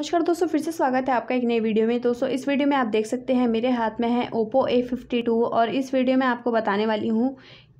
नमस्कार दोस्तों फिर से स्वागत है आपका एक नए वीडियो में दोस्तों इस वीडियो में आप देख सकते हैं मेरे हाथ में है ओप्पो ए फिफ्टी टू और इस वीडियो में आपको बताने वाली हूँ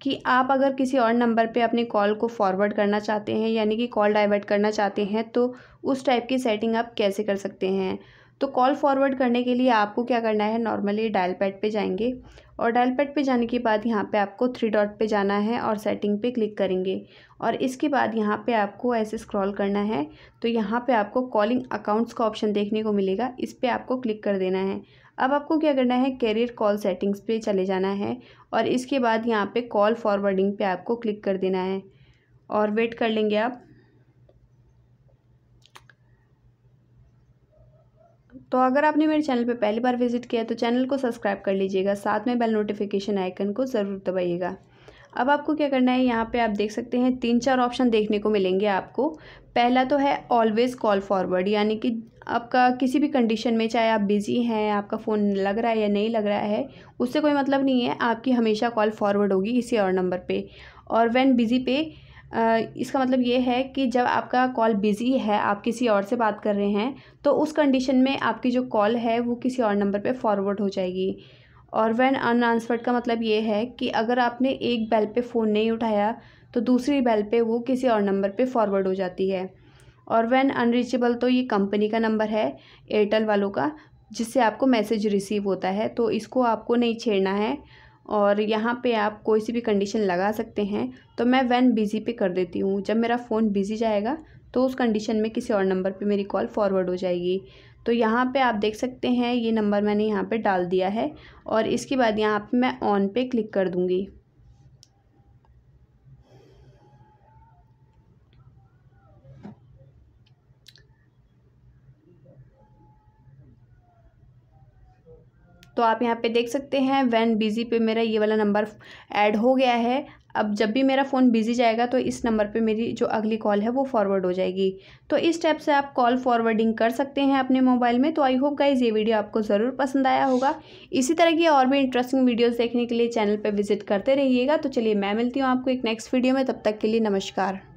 कि आप अगर किसी और नंबर पे अपनी कॉल को फॉरवर्ड करना चाहते हैं यानी कि कॉल डाइवर्ट करना चाहते हैं तो उस टाइप की सेटिंग आप कैसे कर सकते हैं तो कॉल फॉरवर्ड करने के लिए आपको क्या करना है नॉर्मली डायल पैड पर जाएंगे और डायल पैड पे जाने के बाद यहाँ पे आपको थ्री डॉट पे जाना है और सेटिंग पे क्लिक करेंगे और इसके बाद यहाँ पे आपको ऐसे स्क्रॉल करना है तो यहाँ पे आपको कॉलिंग अकाउंट्स का ऑप्शन देखने को मिलेगा इस पर आपको क्लिक कर देना है अब आपको क्या करना है कैरियर कॉल सेटिंग्स पे चले जाना है और इसके बाद यहाँ पर कॉल फॉरवर्डिंग पे आपको क्लिक कर देना है और वेट कर लेंगे आप तो अगर आपने मेरे चैनल पर पहली बार विजिट किया तो चैनल को सब्सक्राइब कर लीजिएगा साथ में बेल नोटिफिकेशन आइकन को ज़रूर दबाइएगा अब आपको क्या करना है यहाँ पे आप देख सकते हैं तीन चार ऑप्शन देखने को मिलेंगे आपको पहला तो है ऑलवेज़ कॉल फॉरवर्ड यानी कि आपका किसी भी कंडीशन में चाहे आप बिज़ी हैं आपका फ़ोन लग रहा है या नहीं लग रहा है उससे कोई मतलब नहीं है आपकी हमेशा कॉल फॉरवर्ड होगी किसी और नंबर पर और वैन बिज़ी पे इसका मतलब ये है कि जब आपका कॉल बिज़ी है आप किसी और से बात कर रहे हैं तो उस कंडीशन में आपकी जो कॉल है वो किसी और नंबर पे फॉरवर्ड हो जाएगी और वैन अनट्रांसफर्ड का मतलब ये है कि अगर आपने एक बेल पे फ़ोन नहीं उठाया तो दूसरी बेल पे वो किसी और नंबर पे फॉरवर्ड हो जाती है और वैन अनरीचेबल तो ये कंपनी का नंबर है एयरटेल वालों का जिससे आपको मैसेज रिसीव होता है तो इसको आपको नहीं छेड़ना है और यहाँ पे आप कोई सी भी कंडीशन लगा सकते हैं तो मैं वैन बिज़ी पे कर देती हूँ जब मेरा फ़ोन बिज़ी जाएगा तो उस कंडीशन में किसी और नंबर पे मेरी कॉल फॉरवर्ड हो जाएगी तो यहाँ पे आप देख सकते हैं ये नंबर मैंने यहाँ पे डाल दिया है और इसके बाद यहाँ पे मैं ऑन पे क्लिक कर दूँगी तो आप यहाँ पे देख सकते हैं वैन बिज़ी पे मेरा ये वाला नंबर ऐड हो गया है अब जब भी मेरा फ़ोन बिज़ी जाएगा तो इस नंबर पे मेरी जो अगली कॉल है वो फॉरवर्ड हो जाएगी तो इस स्टेप से आप कॉल फॉरवर्डिंग कर सकते हैं अपने मोबाइल में तो आई होप गाइज ये वीडियो आपको ज़रूर पसंद आया होगा इसी तरह की और भी इंटरेस्टिंग वीडियोज़ देखने के लिए चैनल पर विजिट करते रहिएगा तो चलिए मैं मिलती हूँ आपको एक नेक्स्ट वीडियो में तब तक के लिए नमस्कार